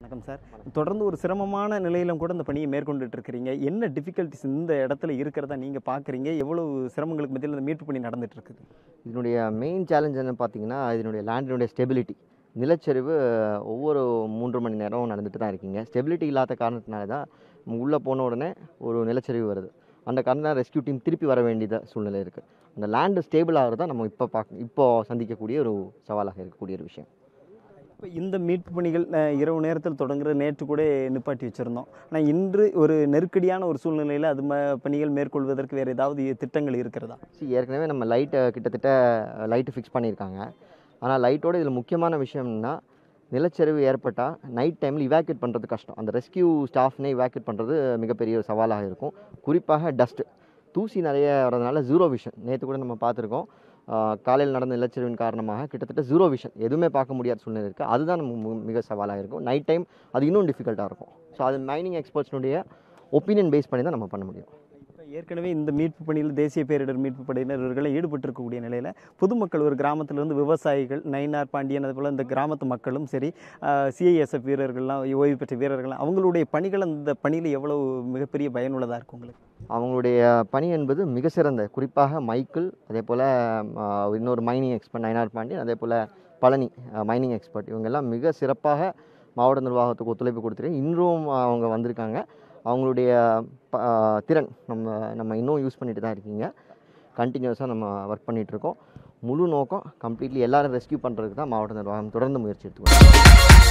வணக்கம் சார் தொடர்ந்து ஒரு சிரமமான நிலையிலும் கூட இந்த பணியை மேற்கொண்டுட்டு இருக்கிறீங்க என்ன டிஃபிகல்டிஸ் இந்த இடத்துல இருக்கிறதா நீங்கள் பார்க்குறீங்க எவ்வளவு சிரமங்களுக்கு மத்தியில் இந்த மீட்பு பணி நடந்துட்டு இருக்குது இதனுடைய மெயின் சேலஞ்ச் என்னன்னு பார்த்தீங்கன்னா இதனுடைய லேண்டினுடைய ஸ்டெபிலிட்டி நிலச்சரிவு ஒவ்வொரு மூன்று மணி நேரம் நடந்துட்டு தான் இருக்கீங்க ஸ்டெபிலிட்டி இல்லாத காரணத்தினால தான் உள்ளே போன உடனே ஒரு நிலச்சரிவு வருது அந்த காரணம் ரெஸ்கியூ டீம் திருப்பி வர வேண்டிய சூழ்நிலை இருக்குது அந்த லேண்டு ஸ்டேபிள் ஆகிறது தான் நம்ம இப்போ பார்க்க இப்போ சந்திக்கக்கூடிய ஒரு சவாலாக இருக்கக்கூடிய ஒரு விஷயம் இப்போ இந்த மீட்பு பணிகள் இரவு நேரத்தில் தொடங்குற நேற்று கூட நிப்பாட்டி வச்சுருந்தோம் ஆனால் இன்று ஒரு நெருக்கடியான ஒரு சூழ்நிலையில் அது பணிகள் மேற்கொள்வதற்கு வேறு ஏதாவது திட்டங்கள் இருக்கிறதா ஏற்கனவே நம்ம லைட்டை கிட்டத்தட்ட லைட்டு ஃபிக்ஸ் பண்ணியிருக்காங்க ஆனால் லைட்டோட இதில் முக்கியமான விஷயம்னா நிலச்சரிவு ஏற்பட்டால் நைட் டைமில் இவாக்குவேட் பண்ணுறது கஷ்டம் அந்த ரெஸ்கியூ ஸ்டாஃப்னே இவாக்குவேட் பண்ணுறது மிகப்பெரிய ஒரு சவாலாக இருக்கும் குறிப்பாக டஸ்ட்டு தூசி நிறைய வரதுனால ஜீரோ விஷன் நேற்று கூட நம்ம பார்த்துருக்கோம் காலையில் நடந்த நிலச்சரிவின் காரணமாக கிட்டத்தட்ட ஜீரோ விஷன் எதுவுமே பார்க்க முடியாத சூழ்நிலை இருக்குது அதுதான் மிக சவாலாக இருக்கும் நைட் டைம் அது இன்னும் டிஃபிகல்ட்டாக இருக்கும் ஸோ அது மைனிங் எக்ஸ்பர்ட்ஸ்னுடைய ஒப்பீனியன் பேஸ் பண்ணி தான் நம்ம பண்ண முடியும் ஏற்கனவே இந்த மீட்பு பணியில் தேசிய பேரிடர் மீட்பு படையினர் இவர்களை ஈடுபட்டிருக்கக்கூடிய நிலையில் பொதுமக்கள் ஒரு கிராமத்திலிருந்து விவசாயிகள் நயினார் பாண்டியன் அதுபோல் இந்த கிராமத்து மக்களும் சரி சிஐஎஸ்எஃப் வீரர்கள்லாம் ஓய்வு பெற்ற வீரர்கள்லாம் அவங்களுடைய பணிகள் அந்த பணியில் எவ்வளவு மிகப்பெரிய பயனுள்ளதாக இருக்கும் உங்களுக்கு அவங்களுடைய பணி என்பது மிக சிறந்த குறிப்பாக மைக்கிள் அதே போல் இன்னொரு மைனிங் எக்ஸ்பர்ட் நயினார் பாண்டியன் அதே போல் பழனி மைனிங் எக்ஸ்பர்ட் இவங்கெல்லாம் மிக சிறப்பாக மாவட்ட நிர்வாகத்துக்கு ஒத்துழைப்பு கொடுத்துருக்கேன் இன்றும் அவங்க வந்திருக்காங்க அவங்களுடைய திறன் நம்ம நம்ம இன்னும் யூஸ் பண்ணிட்டு தான் இருக்கீங்க கண்டினியூஸாக நம்ம ஒர்க் பண்ணிகிட்ருக்கோம் முழு நோக்கம் கம்ப்ளீட்லி எல்லோரும் ரெஸ்கியூ பண்ணுறதுக்கு தான் மாவட்ட நிர்வாகம் தொடர்ந்து முயற்சி எடுத்துக்கணும்